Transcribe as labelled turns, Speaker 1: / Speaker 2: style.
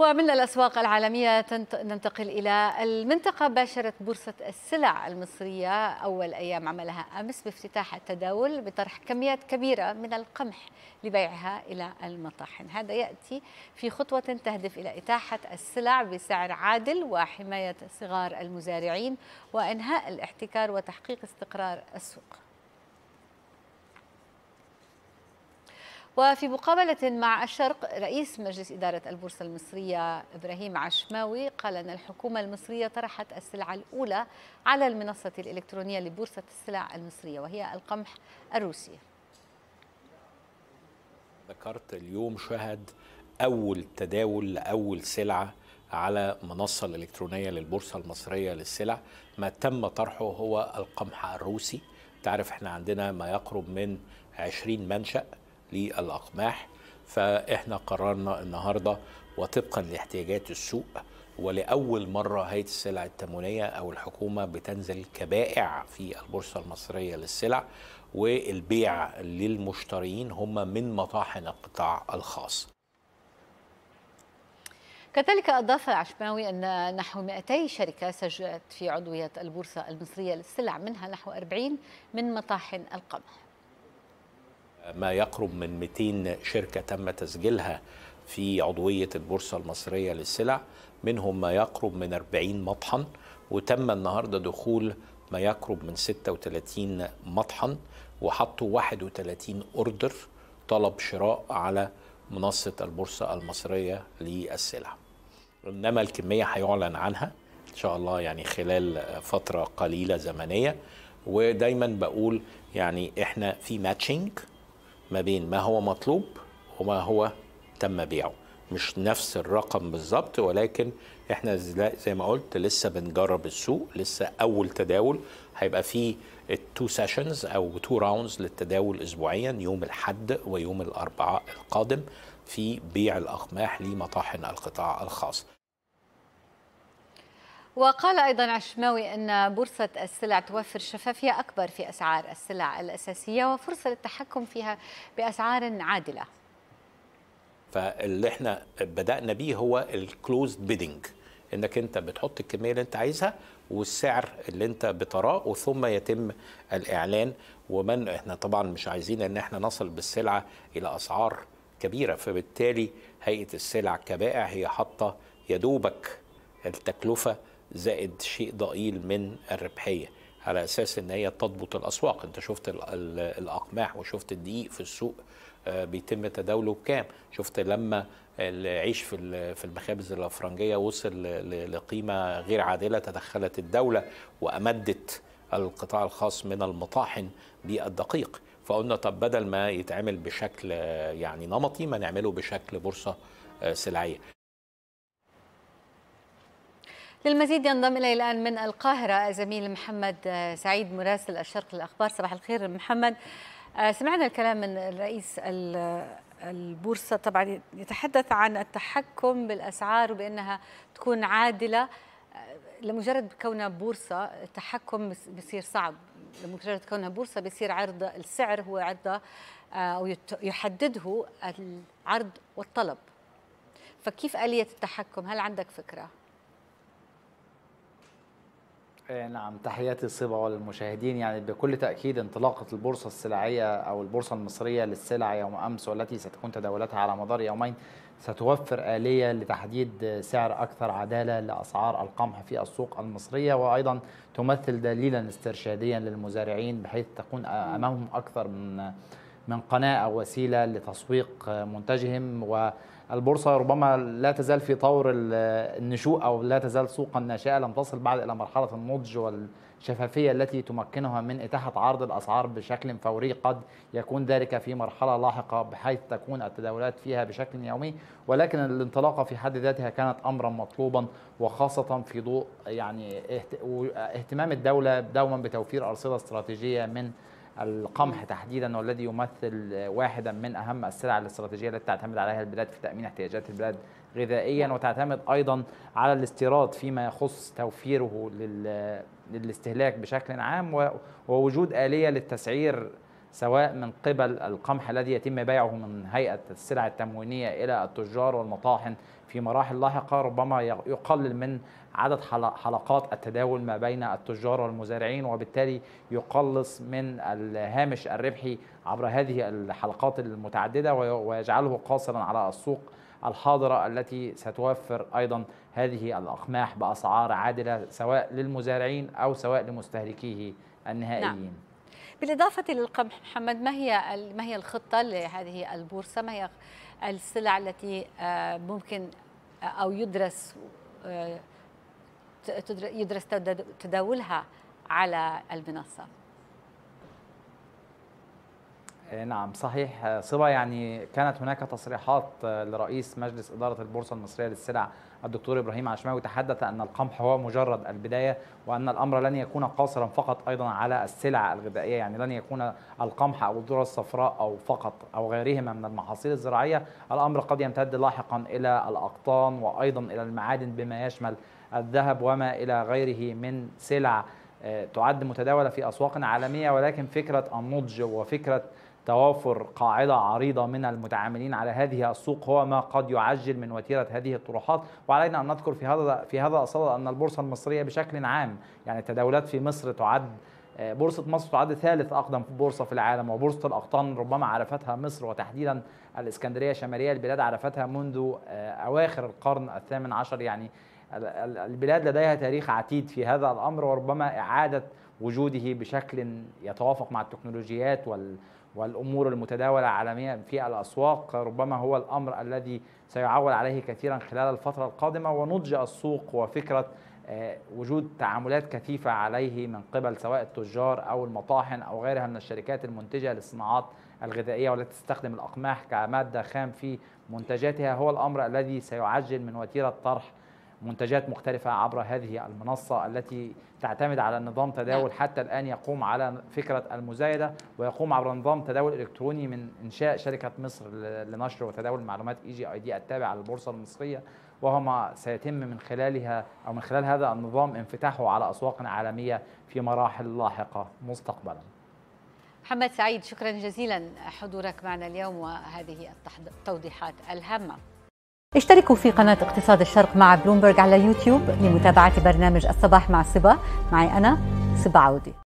Speaker 1: ومن الأسواق العالمية ننتقل إلى المنطقة باشرت بورصة السلع المصرية أول أيام عملها أمس بافتتاح التداول بطرح كميات كبيرة من القمح لبيعها إلى المطاحن هذا يأتي في خطوة تهدف إلى إتاحة السلع بسعر عادل وحماية صغار المزارعين وإنهاء الاحتكار وتحقيق استقرار السوق وفي مقابلة مع الشرق رئيس مجلس إدارة البورصة المصرية إبراهيم عشماوي قال أن الحكومة المصرية طرحت السلعة الأولى على المنصة الإلكترونية لبورصة السلع المصرية وهي القمح الروسي
Speaker 2: ذكرت اليوم شهد أول تداول لأول سلعة على منصة الإلكترونية للبورصة المصرية للسلع ما تم طرحه هو القمح الروسي تعرف احنا عندنا ما يقرب من 20 منشأ للأقماح فإحنا قررنا النهاردة وطبقا لاحتياجات السوق ولأول مرة هيئة السلع التموينية أو الحكومة بتنزل كبائع في البورصة المصرية للسلع والبيع للمشترين هم من مطاحن القطاع الخاص
Speaker 1: كذلك أضاف العشماوي أن نحو 200 شركة سجلت في عضوية البورصة المصرية للسلع منها نحو 40 من مطاحن القمح
Speaker 2: ما يقرب من 200 شركة تم تسجيلها في عضوية البورصة المصرية للسلع منهم ما يقرب من 40 مطحن وتم النهاردة دخول ما يقرب من 36 مطحن وحطوا 31 أوردر طلب شراء على منصة البورصة المصرية للسلع إنما الكمية هيعلن عنها إن شاء الله يعني خلال فترة قليلة زمنية ودايما بقول يعني إحنا في ماتشنج ما بين ما هو مطلوب وما هو تم بيعه مش نفس الرقم بالظبط ولكن احنا زي ما قلت لسه بنجرب السوق لسه اول تداول هيبقى فيه التو سيشنز او تو راوندز للتداول اسبوعيا يوم الاحد ويوم الاربعاء القادم في بيع الاقماح لمطاحن القطاع الخاص
Speaker 1: وقال أيضا عشماوي أن بورصة السلع توفر شفافية أكبر في أسعار السلع الأساسية وفرصة للتحكم فيها بأسعار عادلة
Speaker 2: فاللي احنا بدأنا بيه هو الكلوزد بيدنج انك انت بتحط الكميه اللي انت عايزها والسعر اللي انت بتراه وثم يتم الاعلان ومن احنا طبعا مش عايزين ان احنا نصل بالسلعه الى اسعار كبيره فبالتالي هيئه السلع كبائع هي حاطه يدوبك التكلفه زائد شيء ضئيل من الربحيه على اساس ان هي تضبط الاسواق انت شفت الاقماح وشفت الدقيق في السوق آه، بيتم تداوله بكام شفت لما العيش في في المخابز الافرنجيه وصل لقيمه غير عادله تدخلت الدوله وامدت القطاع الخاص من المطاحن بالدقيق فقلنا طب بدل ما يتعمل بشكل آه، يعني نمطي ما نعمله بشكل بورصه آه، سلعيه
Speaker 1: للمزيد ينضم إلي الآن من القاهرة زميل محمد آه، سعيد مراسل الشرق للاخبار صباح الخير محمد آه، سمعنا الكلام من رئيس البورصة طبعا يتحدث عن التحكم بالأسعار وبأنها تكون عادلة آه، لمجرد كونها بورصة التحكم بصير صعب لمجرد كونها بورصة بصير عرض السعر هو عرضه أو يحدده العرض والطلب فكيف آلية التحكم هل عندك فكرة؟
Speaker 3: آه، نعم تحياتي الصبا للمشاهدين يعني بكل تأكيد انطلاقة البورصة السلعية أو البورصة المصرية للسلع يوم أمس والتي ستكون تداولاتها على مدار يومين ستوفر آلية لتحديد سعر أكثر عدالة لأسعار القمح في السوق المصرية وأيضا تمثل دليلا استرشاديا للمزارعين بحيث تكون أمامهم أكثر من من قناة أو وسيلة لتسويق منتجهم و البورصة ربما لا تزال في طور النشوء أو لا تزال سوقا ناشئة لم تصل بعد إلى مرحلة النضج والشفافية التي تمكنها من إتاحة عرض الأسعار بشكل فوري قد يكون ذلك في مرحلة لاحقة بحيث تكون التداولات فيها بشكل يومي ولكن الانطلاقة في حد ذاتها كانت أمرا مطلوبا وخاصة في ضوء يعني اهتمام الدولة دوما بتوفير أرصدة استراتيجية من القمح تحديدا والذي يمثل واحدا من اهم السلع الاستراتيجيه التي تعتمد عليها البلاد في تامين احتياجات البلاد غذائيا نعم. وتعتمد ايضا على الاستيراد فيما يخص توفيره للاستهلاك بشكل عام ووجود اليه للتسعير سواء من قبل القمح الذي يتم بيعه من هيئة السلع التموينية إلى التجار والمطاحن في مراحل لاحقة ربما يقلل من عدد حلقات التداول ما بين التجار والمزارعين وبالتالي يقلص من الهامش الربحي عبر هذه الحلقات المتعددة ويجعله قاصرا على السوق الحاضرة التي ستوفر أيضا هذه الأقماح بأسعار عادلة سواء للمزارعين أو سواء لمستهلكيه نعم. النهائيين نعم.
Speaker 1: بالاضافه للقمح محمد ما هي ما هي الخطه لهذه البورصه؟ ما هي السلع التي آه، ممكن آه، او يدرس آه، يدرس تداولها على المنصه؟
Speaker 3: آه، نعم صحيح آه، صبا يعني كانت هناك تصريحات آه، لرئيس مجلس إدارة البورصة المصرية للسلع الدكتور إبراهيم عشماوي تحدث أن القمح هو مجرد البداية وأن الأمر لن يكون قاصرا فقط أيضا على السلع الغذائية يعني لن يكون القمح أو الذرة الصفراء أو فقط أو غيرهما من المحاصيل الزراعية الأمر قد يمتد لاحقا إلى الأقطان وأيضا إلى المعادن بما يشمل الذهب وما إلى غيره من سلع تعد متداولة في أسواق عالمية ولكن فكرة النضج وفكرة توافر قاعدة عريضة من المتعاملين على هذه السوق هو ما قد يعجل من وتيرة هذه الطروحات وعلينا أن نذكر في هذا في هذا الصدد أن البورصة المصرية بشكل عام يعني التداولات في مصر تعد بورصة مصر تعد ثالث أقدم بورصة في العالم وبورصة الأقطان ربما عرفتها مصر وتحديدا الإسكندرية شمالية البلاد عرفتها منذ آه، أواخر القرن الثامن عشر يعني البلاد لديها تاريخ عتيد في هذا الأمر وربما إعادة وجوده بشكل يتوافق مع التكنولوجيات وال والأمور المتداولة عالميا في الأسواق ربما هو الأمر الذي سيعول عليه كثيرا خلال الفترة القادمة ونضج السوق وفكرة آه، وجود تعاملات كثيفة عليه من قبل سواء التجار أو المطاحن أو غيرها من الشركات المنتجة للصناعات الغذائية والتي تستخدم الأقماح كمادة خام في منتجاتها هو الأمر الذي سيعجل من وتيرة طرح منتجات مختلفة عبر هذه المنصة التي تعتمد على نظام تداول نعم. حتى الآن يقوم على فكرة المزايدة ويقوم عبر نظام تداول إلكتروني من إنشاء شركة مصر لنشر وتداول معلومات إي جي آي دي التابعة للبورصة المصرية وهما سيتم من خلالها أو من خلال هذا النظام انفتاحه على أسواق عالمية في مراحل لاحقة مستقبلا
Speaker 1: محمد سعيد شكرا جزيلا حضورك معنا اليوم وهذه التوضيحات الهامه اشتركوا في قناة اقتصاد الشرق مع بلومبرج على يوتيوب لمتابعة برنامج الصباح مع صبا معي أنا صبا عودي